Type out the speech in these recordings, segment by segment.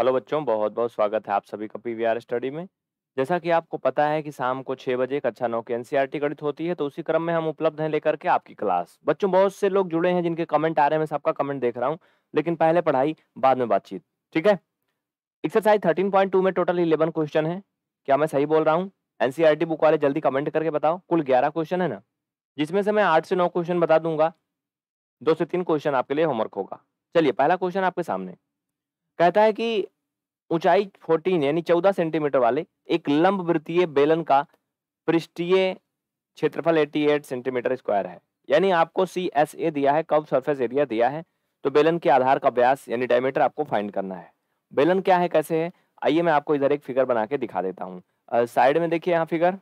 hello बच्चों बहुत बहुत स्वागत है आप सभी का पीवीआर स्टडी में जैसा कि आपको पता है कि शाम को छः बजे कक्षा अच्छा नौ की एनसीईआरटी गणित होती है तो उसी क्रम में हम उपलब्ध हैं लेकर के आपकी क्लास बच्चों बहुत से लोग जुड़े हैं जिनके कमेंट आ रहे हैं मैं सबका कमेंट देख रहा हूँ लेकिन पहले पढ़ाई बाद में बातचीत ठीक है एक्सरसाइज थर्टीन पॉइंट टू में टोटल इलेवन क्वेश्चन है क्या मैं सही बोल रहा हूँ एनसीआर बुक वाले जल्दी कमेंट करके बताओ कुल ग्यारह क्वेश्चन है ना जिसमें से मैं आठ से नौ क्वेश्चन बता दूंगा दो से तीन क्वेश्चन आपके लिए होमवर्क होगा चलिए पहला क्वेश्चन आपके सामने कहता है कि ऊंचाई 14 यानी 14 सेंटीमीटर वाले एक लंब वृत्तीय बेलन का पृष्ठीय क्षेत्रफल 88 सेंटीमीटर स्क्वायर है यानी आपको सी एस ए दिया है कब सरफेस एरिया दिया है तो बेलन के आधार का व्यास यानी डायमीटर आपको फाइंड करना है बेलन क्या है कैसे है आइए मैं आपको इधर एक फिगर बना के दिखा देता हूँ साइड में देखिए यहाँ फिगर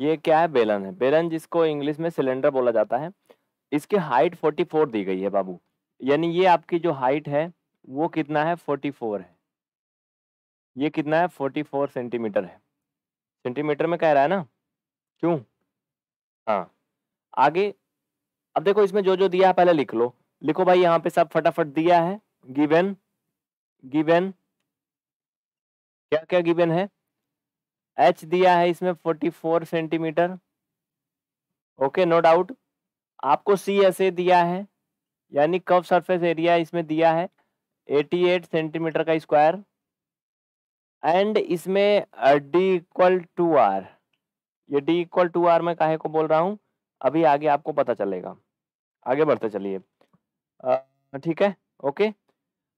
ये क्या है बेलन है बेलन जिसको इंग्लिश में सिलेंडर बोला जाता है इसकी हाइट 44 दी गई है बाबू यानी ये आपकी जो हाइट है वो कितना है फोर्टी फोर है ये कितना है फोर्टी फोर सेंटीमीटर है सेंटीमीटर में कह रहा है ना क्यों हाँ आगे अब देखो इसमें जो जो दिया है पहले लिख लो लिखो भाई यहाँ पे सब फटाफट दिया है गिवन गिवन क्या क्या गिवन है एच दिया है इसमें forty four centimetre okay no doubt आपको सी ऐसे दिया है यानी कव सरफेस एरिया इसमें दिया है 88 सेंटीमीटर का स्क्वायर एंड इसमें डी इक्वल टू आर ये डी इक्वल टू आर मैं काहे को बोल रहा हूँ अभी आगे आपको पता चलेगा आगे बढ़ते चलिए ठीक है ओके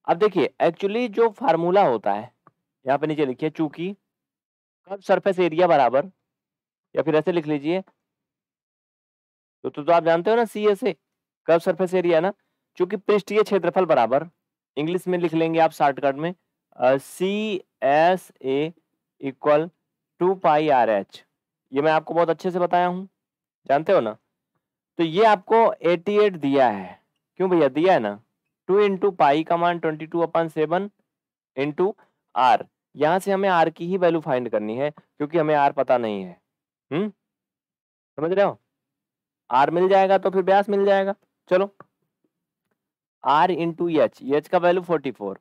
अब देखिए एक्चुअली जो फार्मूला होता है यहाँ पे नीचे लिखिए चूंकि कब सरफेस एरिया बराबर या फिर ऐसे लिख लीजिए तो, तो, तो आप जानते हो ना सी एस ए कब सरफेस एरिया ना चूंकि पृष्ठीय क्षेत्रफल बराबर इंग्लिश में लिख लेंगे आप शॉर्टकट में C S A equal to pi R H ये मैं आपको बहुत अच्छे से बताया हूँ जानते हो ना तो ये आपको 88 दिया है क्यों भैया दिया है ना टू इंटू पाई का मान ट्वेंटी टू अपन सेवन इंटू आर यहाँ से हमें आर की ही वैल्यू फाइंड करनी है क्योंकि हमें आर पता नहीं है हम्म समझ रहे हो आर मिल जाएगा तो फिर ब्यास मिल जाएगा चलो आर इंटू एच एच का वैल्यू फोर्टी फोर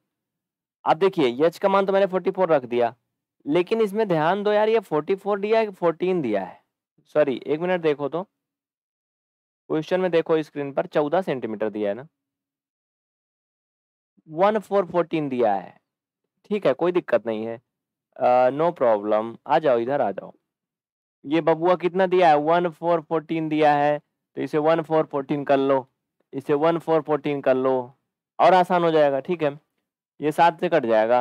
अब देखिए एच का मान तो मैंने फोर्टी फोर रख दिया लेकिन इसमें ध्यान दो यार ये फोर्टी फोर दिया है फोर्टीन दिया है सॉरी एक मिनट देखो तो क्वेश्चन में देखो स्क्रीन पर चौदह सेंटीमीटर दिया है ना वन फोर फोर्टीन दिया है ठीक है कोई दिक्कत नहीं है नो uh, प्रॉब्लम no आ जाओ इधर आ जाओ ये बबुआ कितना दिया है वन फोर फोर्टीन दिया है तो इसे वन फोर फोर्टीन कर लो इसे वन फोर फोर्टीन कर लो और आसान हो जाएगा ठीक है ये सात से कट जाएगा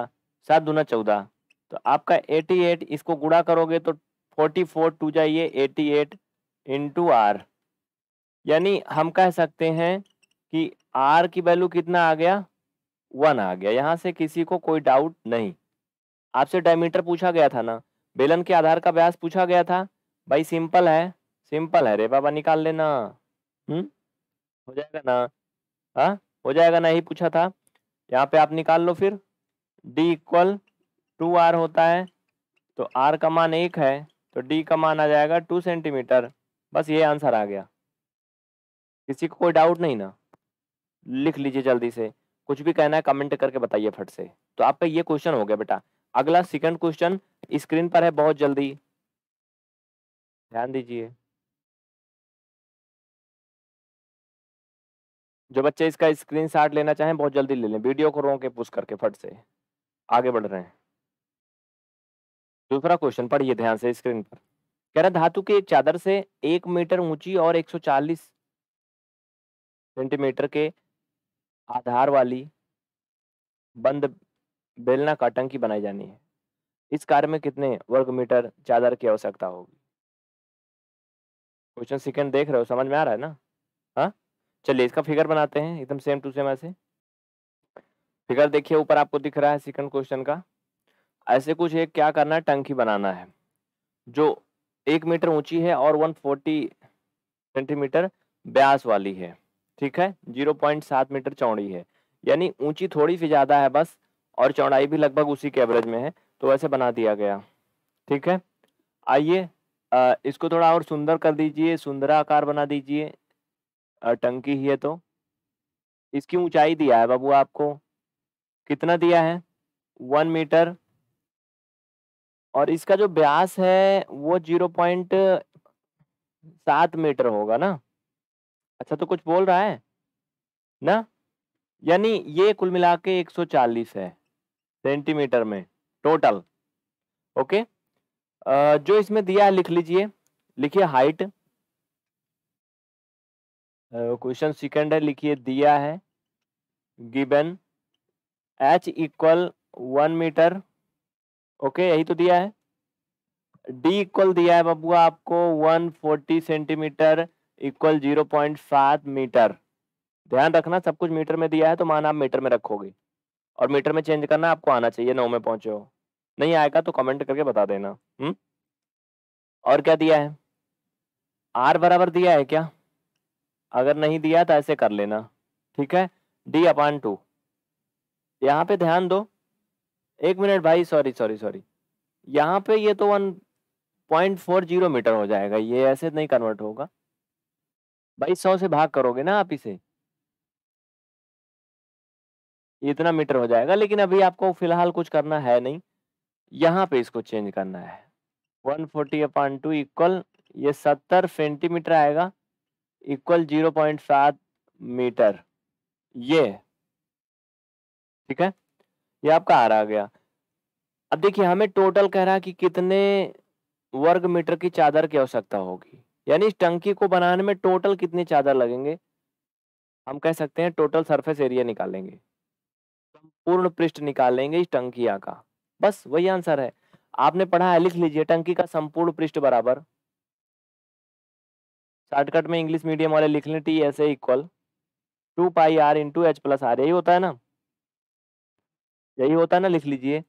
सात दूना चौदह तो आपका एटी एट इसको गुड़ा करोगे तो फोर्टी फोर टू जाइए एटी एट इंटू आर यानी हम कह सकते हैं कि आर की वैल्यू कितना आ गया वन आ गया यहाँ से किसी को कोई डाउट नहीं आपसे डायमीटर पूछा गया था ना बेलन के आधार का व्यास पूछा गया था भाई सिंपल है सिंपल है रे बाबा निकाल लेना हम्म हो जाएगा ना हाँ हो जाएगा ना यही पूछा था यहाँ पे आप निकाल लो फिर डी इक्वल टू आर होता है तो आर का मान एक है तो डी का मान आ जाएगा टू सेंटीमीटर बस ये आंसर आ गया किसी को कोई डाउट नहीं ना लिख लीजिए जल्दी से कुछ भी कहना है कमेंट करके बताइए फट से तो आपका ये क्वेश्चन हो गया बेटा अगला सेकंड क्वेश्चन स्क्रीन पर है बहुत जल्दी ध्यान दीजिए जो बच्चे इसका स्क्रीन लेना चाहें बहुत जल्दी ले लें वीडियो को रोके पुश करके फट से आगे बढ़ रहे हैं दूसरा क्वेश्चन पढ़िए ध्यान से स्क्रीन पर कह रहे धातु की एक चादर से एक मीटर ऊंची और 140 सेंटीमीटर के आधार वाली बंद बेलना का टंकी बनाई जानी है इस कार्य में कितने वर्ग मीटर चादर की आवश्यकता होगी क्वेश्चन सेकंड देख रहे हो समझ में आ रहा है ना चलिए इसका फिगर बनाते हैं एकदम सेम टू सेम ऐसे फिगर देखिए ऊपर आपको दिख रहा है सेकंड क्वेश्चन का ऐसे कुछ एक क्या करना है टंकी बनाना है जो एक मीटर ऊंची है और 140 सेंटीमीटर ब्यास वाली है ठीक है 0.7 मीटर चौड़ी है यानी ऊंची थोड़ी सी ज़्यादा है बस और चौड़ाई भी लगभग उसी के एवरेज में है तो वैसे बना दिया गया ठीक है आइए इसको थोड़ा और सुंदर कर दीजिए आकार बना दीजिए और टंकी ही है तो इसकी ऊंचाई दिया है बाबू आपको कितना दिया है वन मीटर और इसका जो ब्यास है वो जीरो पॉइंट सात मीटर होगा ना अच्छा तो कुछ बोल रहा है ना यानी ये कुल मिला के एक सौ चालीस है सेंटीमीटर में टोटल ओके जो इसमें दिया है लिख लीजिए लिखिए हाइट क्वेश्चन सेकंड है लिखिए दिया है given H equal one metre okay यही तो दिया है डी इक्वल दिया है बबुआ आपको one forty centimetre equal zero point सात मीटर ध्यान रखना सब कुछ मीटर में दिया है तो मान आप मीटर में रखोगे और मीटर में चेंज करना आपको आना चाहिए नौ में पहुंचे हो नहीं आएगा तो कमेंट करके बता देना हम्म और क्या दिया है आर बराबर दिया है क्या अगर नहीं दिया तो ऐसे कर लेना ठीक है डी अपान टू यहाँ पे ध्यान दो एक मिनट भाई सॉरी सॉरी सॉरी यहाँ पे ये तो one point four zero metre हो जाएगा ये ऐसे नहीं कन्वर्ट होगा भाई सौ से भाग करोगे ना आप इसे इतना मीटर हो जाएगा लेकिन अभी आपको फिलहाल कुछ करना है नहीं यहाँ पे इसको चेंज करना है one forty upon two equal ये सत्तर सेंटीमीटर आएगा इक्वल जीरो पॉइंट सात मीटर ये ठीक है ये आपका आर आ गया अब देखिए हमें टोटल कह रहा कि कितने वर्ग मीटर की चादर की आवश्यकता होगी यानी इस टंकी को बनाने में टोटल कितनी चादर लगेंगे हम कह सकते हैं टोटल सरफेस एरिया निकालेंगे पूर्ण पृष्ठ निकालेंगे इस टंकिया का बस वही आंसर है आपने पढ़ा है लिख लीजिए टंकी का संपूर्ण पृष्ठ बराबर शॉर्टकट में इंग्लिश मीडियम वाले लिख लें T S equal equal to pi R into H plus R यही होता है ना यही होता है ना लिख लीजिए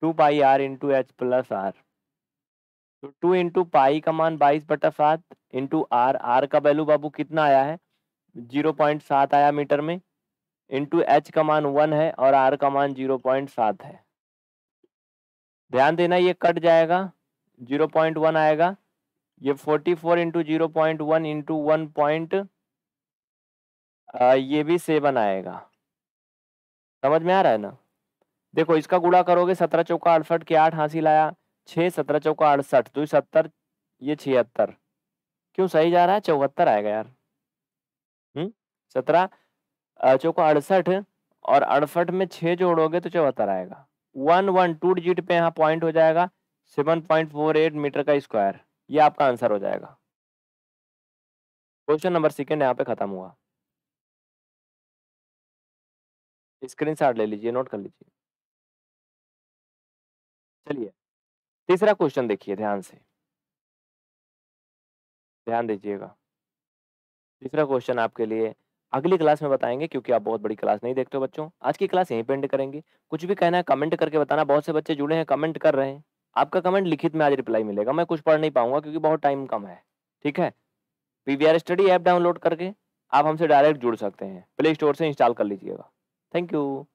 two pi R into H plus R तो टू इंटू पाई का मान बाईस बटा सात इंटू आर आर का वैल्यू बाबू कितना आया है जीरो पॉइंट सात आया मीटर में इंटू एच का मान वन है और आर का मान जीरो पॉइंट सात है ध्यान देना ये कट जाएगा जीरो पॉइंट वन आएगा ये forty four into zero point one into one point ये भी सेवन आएगा समझ में आ रहा है ना देखो इसका गुड़ा करोगे सत्रह चौका अड़सठ के आठ हासिल आया छः सत्रह चौका अड़सठ दो तो सत्तर ये छिहत्तर क्यों सही जा रहा है चौहत्तर आएगा यार हम्म सत्रह चौका अड़सठ और अड़सठ में छः जोड़ोगे तो चौहत्तर आएगा वन वन टू डिजिट पे यहाँ पॉइंट हो जाएगा seven point four eight metre का स्क्वायर ये आपका आंसर हो जाएगा क्वेश्चन नंबर सेकेंड यहाँ पे खत्म हुआ स्क्रीन शॉट ले लीजिए नोट कर लीजिए चलिए तीसरा क्वेश्चन देखिए ध्यान से ध्यान दीजिएगा तीसरा क्वेश्चन आपके लिए अगली क्लास में बताएंगे क्योंकि आप बहुत बड़ी क्लास नहीं देखते हो बच्चों आज की क्लास यहीं पे एंड करेंगे कुछ भी कहना है कमेंट करके बताना बहुत से बच्चे जुड़े हैं कमेंट कर रहे हैं आपका कमेंट लिखित में आज रिप्लाई मिलेगा मैं कुछ पढ़ नहीं पाऊंगा क्योंकि बहुत टाइम कम है ठीक है पीवीआर स्टडी ऐप डाउनलोड करके आप हमसे डायरेक्ट जुड़ सकते हैं प्ले स्टोर से इंस्टॉल कर लीजिएगा थैंक यू